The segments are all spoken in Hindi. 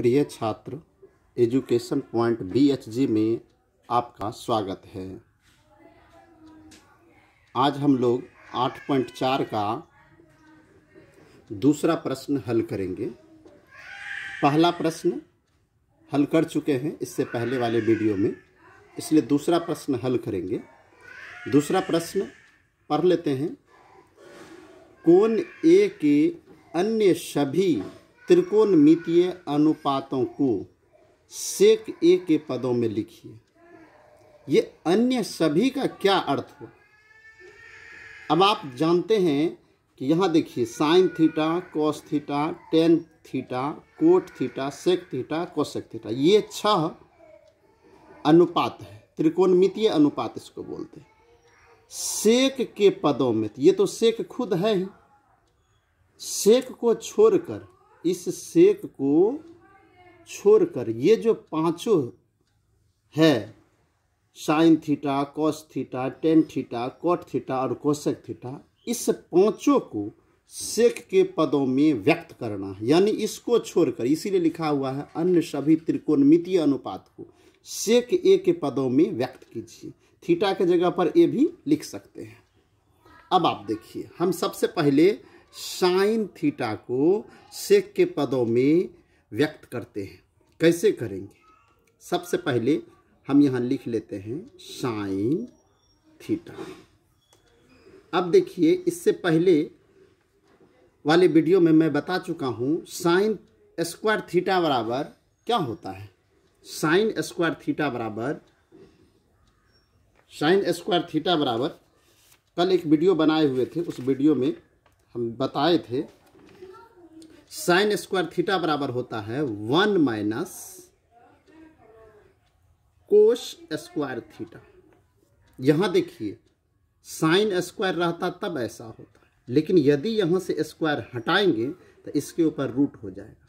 प्रिय छात्र एजुकेशन पॉइंट बी में आपका स्वागत है आज हम लोग 8.4 का दूसरा प्रश्न हल करेंगे पहला प्रश्न हल कर चुके हैं इससे पहले वाले वीडियो में इसलिए दूसरा प्रश्न हल करेंगे दूसरा प्रश्न पढ़ लेते हैं कौन ए के अन्य सभी त्रिकोणमितीय अनुपातों को सेक ए के पदों में लिखिए ये अन्य सभी का क्या अर्थ हुआ अब आप जानते हैं कि यहाँ देखिए sine theta cos theta tan theta cot theta sec theta cosec theta ये छह अनुपात है त्रिकोणमितीय अनुपात इसको बोलते हैं सेक के पदों में ये तो सेक खुद है ही सेक को छोड़कर इस शेक को छोड़कर ये जो पांचों है sine theta cos theta tan theta cot theta और कोशक थीटा इस पांचों को सेक के पदों में व्यक्त करना है यानी इसको छोड़कर इसीलिए लिखा हुआ है अन्य सभी त्रिकोणमितीय अनुपात को सेक ए के पदों में व्यक्त कीजिए थीटा के जगह पर ए भी लिख सकते हैं अब आप देखिए हम सबसे पहले साइन थीटा को सेक के पदों में व्यक्त करते हैं कैसे करेंगे सबसे पहले हम यहाँ लिख लेते हैं साइन थीटा अब देखिए इससे पहले वाले वीडियो में मैं बता चुका हूँ साइन स्क्वायर थीटा बराबर क्या होता है साइन स्क्वायर थीटा बराबर साइन स्क्वायर थीटा बराबर कल एक वीडियो बनाए हुए थे उस वीडियो में हम बताए थे साइन स्क्वायर थीटा बराबर होता है one minus cos square theta यहां देखिए साइन स्क्वायर रहता तब ऐसा होता लेकिन यदि यहां से स्क्वायर हटाएंगे तो इसके ऊपर रूट हो जाएगा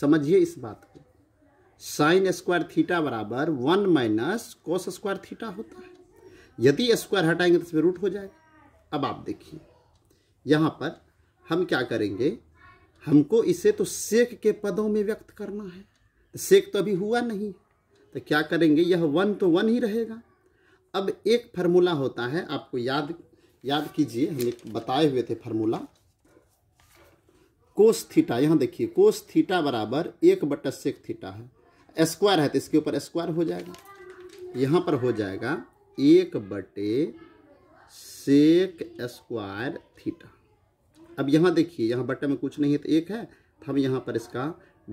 समझिए इस बात को साइन स्क्वायर थीटा बराबर one minus cos square theta होता है यदि स्क्वायर हटाएंगे तो इसमें रूट हो जाएगा अब आप देखिए यहाँ पर हम क्या करेंगे हमको इसे तो सेक के पदों में व्यक्त करना है तो सेक तो अभी हुआ नहीं तो क्या करेंगे यह वन तो वन ही रहेगा अब एक फार्मूला होता है आपको याद याद कीजिए हम एक बताए हुए थे फार्मूला कोस थीटा यहाँ देखिए कोस थीटा बराबर एक बटा सेक थीटा है स्क्वायर है तो इसके ऊपर स्क्वायर हो जाएगा यहाँ पर हो जाएगा एक बटे सेक स्क्वायर थीटा अब यहाँ देखिए यहाँ बट्टे में कुछ नहीं है तो एक है तो हम यहाँ पर इसका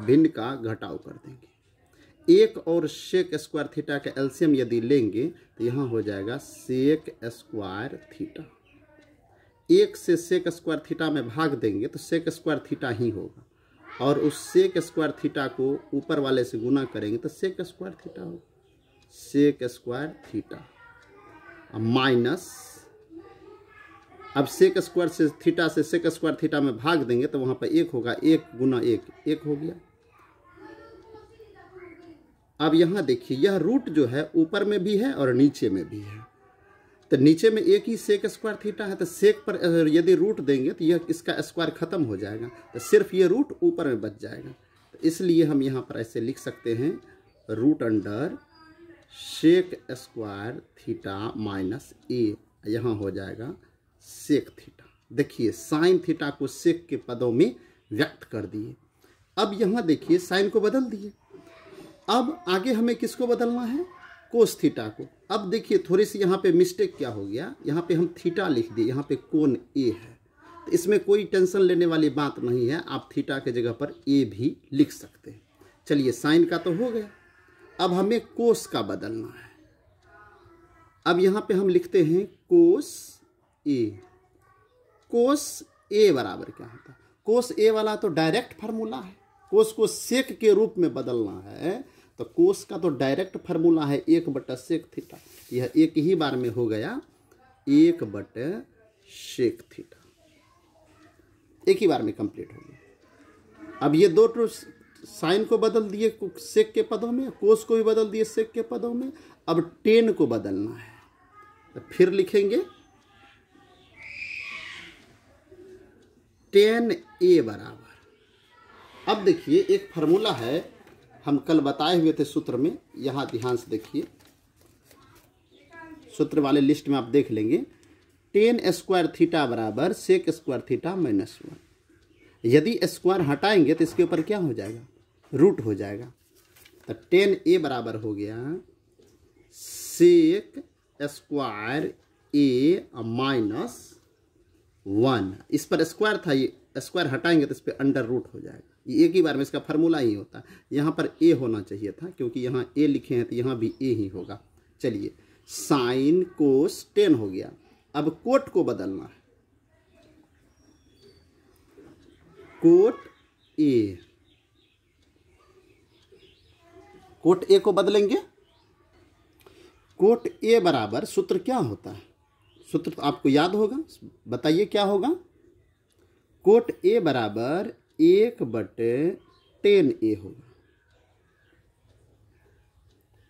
भिन्न का घटाव कर देंगे एक और सेक स्क्वायर थीटा का एल्सियम यदि लेंगे तो यहाँ हो जाएगा सेक स्क्वायर थीटा एक से सेक स्क्वायर थीटा में भाग देंगे तो सेक स्क्वायर थीटा ही होगा और उस सेक स्क्वायर थीटा को ऊपर वाले से गुना करेंगे तो सेक स्क्वायर थीटा होगा सेक स्क्वायर थीटा माइनस अब सेक स्क्वायर से थीटा से सेक स्क्वायर थीटा में भाग देंगे तो वहाँ पर एक होगा एक गुना एक एक हो गया अब यहाँ देखिए यह रूट जो है ऊपर में भी है और नीचे में भी है तो नीचे में एक ही सेक स्क्वायर थीटा है तो सेक पर यदि रूट देंगे तो यह इसका स्क्वायर खत्म हो जाएगा तो सिर्फ ये रूट ऊपर में बच जाएगा तो इसलिए हम यहाँ पर ऐसे लिख सकते हैं root under sec square theta minus A यहाँ हो जाएगा सेक थीटा देखिए साइन थीटा को सेक के पदों में व्यक्त कर दिए अब यहाँ देखिए साइन को बदल दिए अब आगे हमें किसको बदलना है कोस थीटा को अब देखिए थोड़ी सी यहाँ पे मिस्टेक क्या हो गया यहाँ पे हम थीटा लिख दिए यहाँ पे कोन ए है तो इसमें कोई टेंशन लेने वाली बात नहीं है आप थीटा के जगह पर ए भी लिख सकते हैं चलिए साइन का तो हो गया अब हमें कोस का बदलना है अब यहाँ पे हम लिखते हैं कोस ए कोस ए बराबर क्या होता है कोस ए वाला तो डायरेक्ट फार्मूला है कोस को सेक के रूप में बदलना है तो कोस का तो डायरेक्ट फार्मूला है एक बट सेक थीटा यह एक ही बार में हो गया एक बट सेक थीटा एक ही बार में कंप्लीट हो गया अब ये दो टू साइन को बदल दिए सेक के पदों में कोस को भी बदल दिए सेक के पदों में अब टेन को बदलना है तो फिर लिखेंगे टेन ए बराबर अब देखिए एक फार्मूला है हम कल बताए हुए थे सूत्र में यहाँ ध्यान से देखिए सूत्र वाले लिस्ट में आप देख लेंगे टेन स्क्वायर थीटा बराबर sec square theta minus one यदि स्क्वायर हटाएंगे तो इसके ऊपर क्या हो जाएगा रूट हो जाएगा तो टेन ए बराबर हो गया sec square A minus one इस पर स्क्वायर था ये स्क्वायर हटाएंगे तो इस पर अंडर रूट हो जाएगा ये एक ही बार में इसका फार्मूला ही होता है यहाँ पर ए होना चाहिए था क्योंकि यहाँ ए लिखे हैं तो यहाँ भी ए ही होगा चलिए साइन कोस टेन हो गया अब कोट को बदलना है कोट ए कोट ए को बदलेंगे कोट ए बराबर सूत्र क्या होता है सूत्र तो आपको याद होगा बताइए क्या होगा कोट ए बराबर एक बटे टेन ए होगा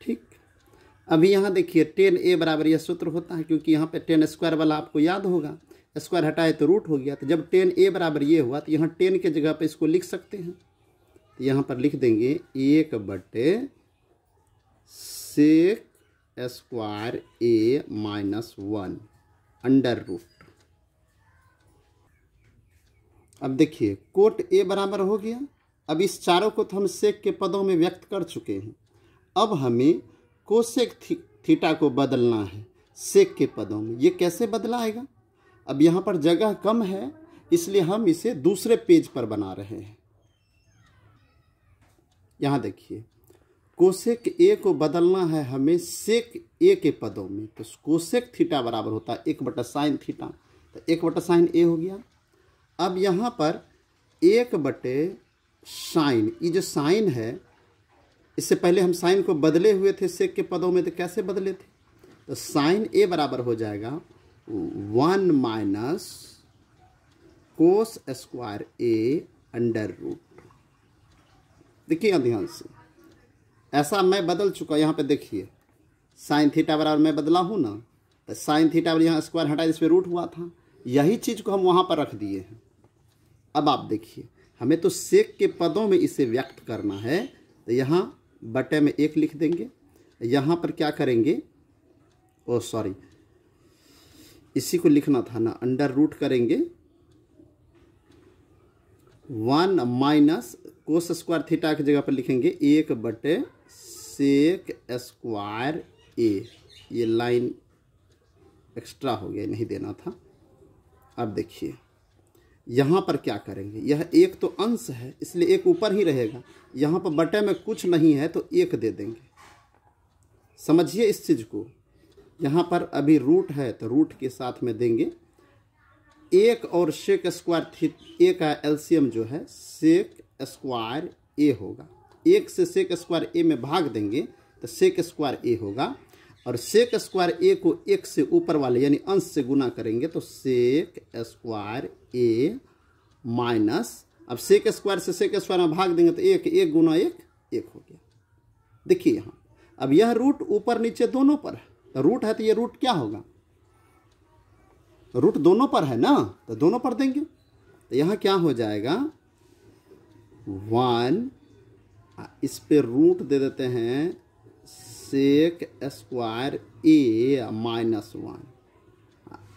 ठीक अभी यहाँ देखिए टेन ए बराबर यह सूत्र होता है क्योंकि यहाँ पे टेन स्क्वायर वाला आपको याद होगा स्क्वायर हटाए तो रूट हो गया तो जब टेन ए बराबर ये हुआ तो यहाँ टेन के जगह पे इसको लिख सकते हैं तो यहाँ पर लिख देंगे एक बटे sec square A minus one under root अब देखिए कोट ए बराबर हो गया अब इस चारों को तो हम सेक के पदों में व्यक्त कर चुके हैं अब हमें कोसेक थी, थीटा को बदलना है सेक के पदों में ये कैसे बदलाएगा अब यहाँ पर जगह कम है इसलिए हम इसे दूसरे पेज पर बना रहे हैं यहाँ देखिए कोशेक ए को बदलना है हमें सेक ए के पदों में तो कोशेक थीटा बराबर होता है एक बटा साइन थीटा तो एक बटा साइन ए हो गया अब यहाँ पर एक बटे साइन ये जो साइन है इससे पहले हम साइन को बदले हुए थे सेक के पदों में तो कैसे बदले थे तो साइन ए बराबर हो जाएगा one minus cos square A under root देखिएगा ध्यान से ऐसा मैं बदल चुका यहाँ पे देखिए साइन थीटा बराबर मैं बदला हूँ ना तो साइन थीटा बराबर यहाँ स्क्वायर हटाए जिसमें रूट हुआ था यही चीज़ को हम वहाँ पर रख दिए हैं अब आप देखिए हमें तो सेक के पदों में इसे व्यक्त करना है तो यहाँ बटे में एक लिख देंगे यहाँ पर क्या करेंगे ओ सॉरी इसी को लिखना था ना अंडर रूट करेंगे one minus cos square theta की जगह पर लिखेंगे एक बटे सेक स्क्वायर ए ये लाइन एक्स्ट्रा हो गया नहीं देना था अब देखिए यहाँ पर क्या करेंगे यह एक तो अंश है इसलिए एक ऊपर ही रहेगा यहाँ पर बटे में कुछ नहीं है तो एक दे देंगे समझिए इस चीज़ को यहाँ पर अभी रूट है तो रूट के साथ में देंगे एक और सेक स्क्वायर थी ए का एलसीएम जो है सेक स्क्वायर ए होगा एक से सेक स्क्वायर ए में भाग देंगे तो सेक स्क्वायर ए होगा और सेक स्क्वायर ए को एक से ऊपर वाले यानी अंश से गुना करेंगे तो सेक स्क्वायर ए माइनस अब सेक स्क्वायर से सेक स्क्वायर में भाग देंगे तो एक एक गुना एक एक हो गया देखिए यहाँ अब यह रूट ऊपर नीचे दोनों पर है तो रूट है तो ये रूट क्या होगा तो रूट दोनों पर है ना तो दोनों पर देंगे तो यहाँ क्या हो जाएगा वन इस पे रूट दे देते हैं sec square A minus one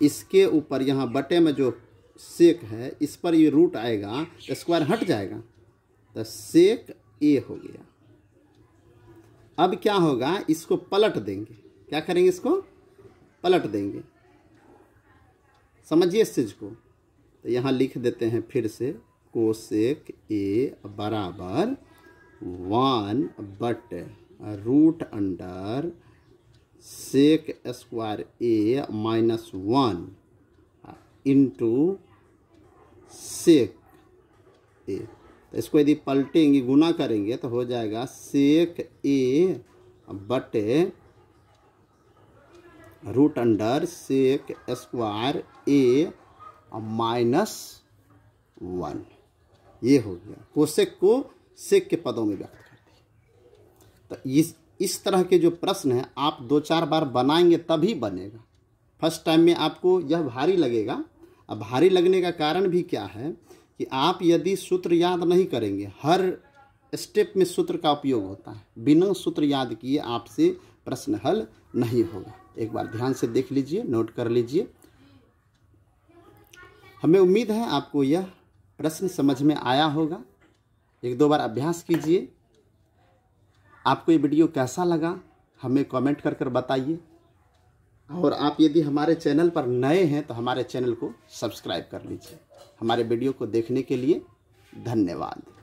इसके ऊपर यहाँ बटे में जो सेक है इस पर ये रूट आएगा तो स्क्वायर हट जाएगा तो सेक ए हो गया अब क्या होगा इसको पलट देंगे क्या करेंगे इसको पलट देंगे समझिए इस चीज़ को तो यहाँ लिख देते हैं फिर से कोसेक ए बराबर वन बट root under sec square A minus one into sec A तो इसको यदि पलटेंगे गुना करेंगे तो हो जाएगा सेक ए बटे root under sec square A minus one ये हो गया कोशेक को सेक के पदों में व्यक्त करते हैं तो इस इस तरह के जो प्रश्न हैं आप दो चार बार बनाएंगे तभी बनेगा फर्स्ट टाइम में आपको यह भारी लगेगा अब भारी लगने का कारण भी क्या है कि आप यदि सूत्र याद नहीं करेंगे हर स्टेप में सूत्र का उपयोग होता है बिना सूत्र याद किए आपसे प्रश्न हल नहीं होगा एक बार ध्यान से देख लीजिए नोट कर लीजिए हमें उम्मीद है आपको यह प्रश्न समझ में आया होगा एक दो बार अभ्यास कीजिए आपको ये वीडियो कैसा लगा हमें कमेंट कर कर बताइए और आप यदि हमारे चैनल पर नए हैं तो हमारे चैनल को सब्सक्राइब कर लीजिए हमारे वीडियो को देखने के लिए धन्यवाद